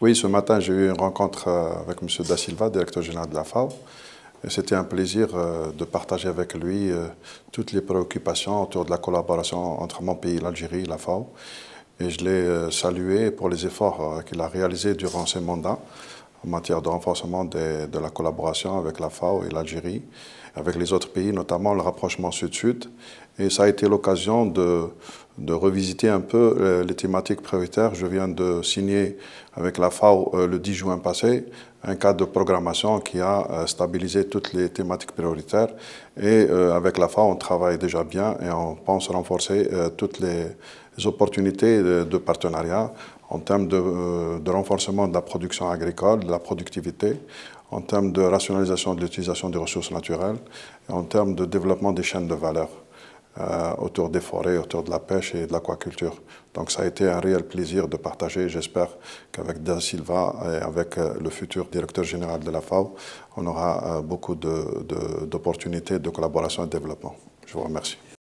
Oui, ce matin, j'ai eu une rencontre euh, avec M. Da Silva, directeur général de la FAO. C'était un plaisir euh, de partager avec lui euh, toutes les préoccupations autour de la collaboration entre mon pays, l'Algérie et la FAO. Et je l'ai salué pour les efforts qu'il a réalisés durant ses mandats en matière de renforcement de la collaboration avec la FAO et l'Algérie, avec les autres pays, notamment le rapprochement sud-sud et ça a été l'occasion de, revisiter un peu les thématiques prioritaires. Je viens de signer avec la FAO euh, le 10 juin passé un cadre de programmation qui a euh, stabilisé toutes les thématiques prioritaires. Et euh, avec la FAO, on travaille déjà bien et on pense renforcer toutes les opportunités de partenariat en termes de, de renforcement de la production agricole, de la productivité, en termes de rationalisation de l'utilisation des ressources naturelles et en termes de développement des chaînes de valeur. Euh, autour des forêts, autour de la pêche et de l'aquaculture. Donc ça a été un réel plaisir de partager. J'espère qu'avec Da Silva et avec euh, le futur directeur général de la FAO, on aura euh, beaucoup d'opportunités de, de collaboration et de développement. Je vous remercie.